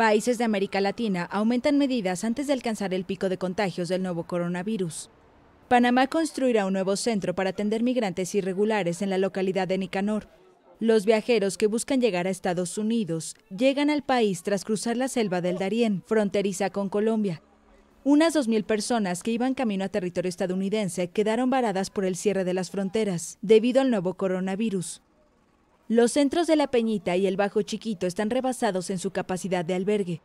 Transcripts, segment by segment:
Países de América Latina aumentan medidas antes de alcanzar el pico de contagios del nuevo coronavirus. Panamá construirá un nuevo centro para atender migrantes irregulares en la localidad de Nicanor. Los viajeros que buscan llegar a Estados Unidos llegan al país tras cruzar la selva del Darién, fronteriza con Colombia. Unas 2.000 personas que iban camino a territorio estadounidense quedaron varadas por el cierre de las fronteras debido al nuevo coronavirus. Los centros de La Peñita y el Bajo Chiquito están rebasados en su capacidad de albergue.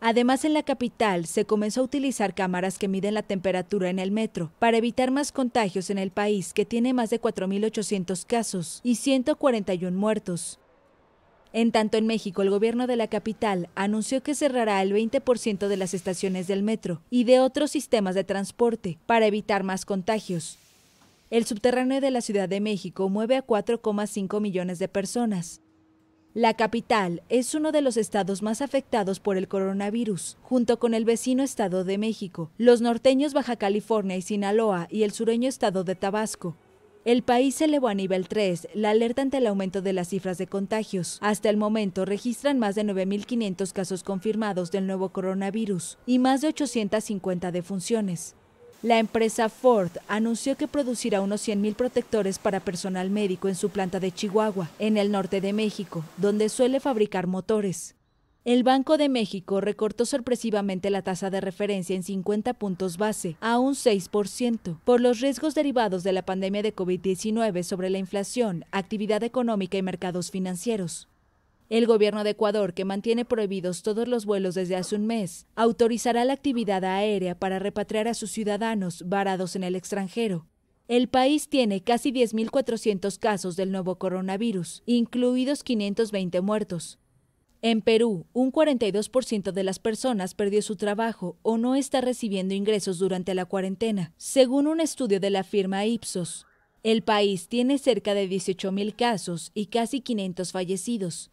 Además, en la capital se comenzó a utilizar cámaras que miden la temperatura en el metro para evitar más contagios en el país, que tiene más de 4.800 casos y 141 muertos. En tanto, en México, el gobierno de la capital anunció que cerrará el 20% de las estaciones del metro y de otros sistemas de transporte para evitar más contagios el subterráneo de la Ciudad de México mueve a 4,5 millones de personas. La capital es uno de los estados más afectados por el coronavirus, junto con el vecino Estado de México, los norteños Baja California y Sinaloa y el sureño Estado de Tabasco. El país elevó a nivel 3, la alerta ante el aumento de las cifras de contagios. Hasta el momento registran más de 9.500 casos confirmados del nuevo coronavirus y más de 850 defunciones. La empresa Ford anunció que producirá unos 100.000 protectores para personal médico en su planta de Chihuahua, en el norte de México, donde suele fabricar motores. El Banco de México recortó sorpresivamente la tasa de referencia en 50 puntos base a un 6% por los riesgos derivados de la pandemia de COVID-19 sobre la inflación, actividad económica y mercados financieros. El gobierno de Ecuador, que mantiene prohibidos todos los vuelos desde hace un mes, autorizará la actividad aérea para repatriar a sus ciudadanos varados en el extranjero. El país tiene casi 10.400 casos del nuevo coronavirus, incluidos 520 muertos. En Perú, un 42% de las personas perdió su trabajo o no está recibiendo ingresos durante la cuarentena, según un estudio de la firma Ipsos. El país tiene cerca de 18.000 casos y casi 500 fallecidos.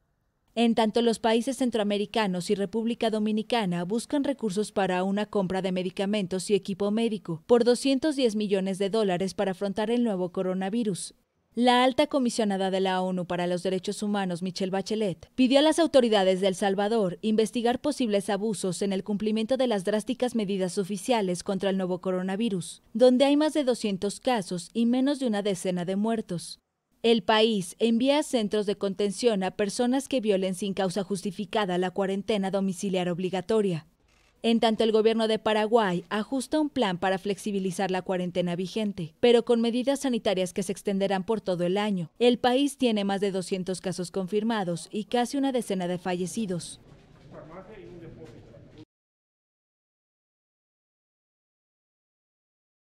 En tanto, los países centroamericanos y República Dominicana buscan recursos para una compra de medicamentos y equipo médico por 210 millones de dólares para afrontar el nuevo coronavirus. La alta comisionada de la ONU para los Derechos Humanos, Michelle Bachelet, pidió a las autoridades de El Salvador investigar posibles abusos en el cumplimiento de las drásticas medidas oficiales contra el nuevo coronavirus, donde hay más de 200 casos y menos de una decena de muertos. El país envía centros de contención a personas que violen sin causa justificada la cuarentena domiciliar obligatoria. En tanto, el gobierno de Paraguay ajusta un plan para flexibilizar la cuarentena vigente, pero con medidas sanitarias que se extenderán por todo el año. El país tiene más de 200 casos confirmados y casi una decena de fallecidos.